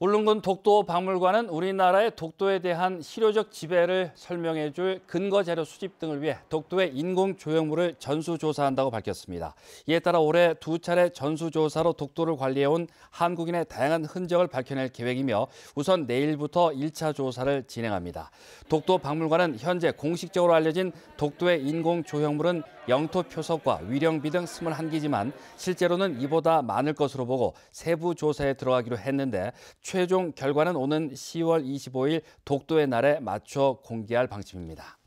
울릉군 독도 박물관은 우리나라의 독도에 대한 실효적 지배를 설명해 줄 근거 자료 수집 등을 위해 독도의 인공 조형물을 전수조사한다고 밝혔습니다. 이에 따라 올해 두 차례 전수조사로 독도를 관리해온 한국인의 다양한 흔적을 밝혀낼 계획이며 우선 내일부터 1차 조사를 진행합니다. 독도 박물관은 현재 공식적으로 알려진 독도의 인공 조형물은 영토 표석과 위령비 등 21기지만 실제로는 이보다 많을 것으로 보고 세부 조사에 들어가기로 했는데 최종 결과는 오는 10월 25일 독도의 날에 맞춰 공개할 방침입니다.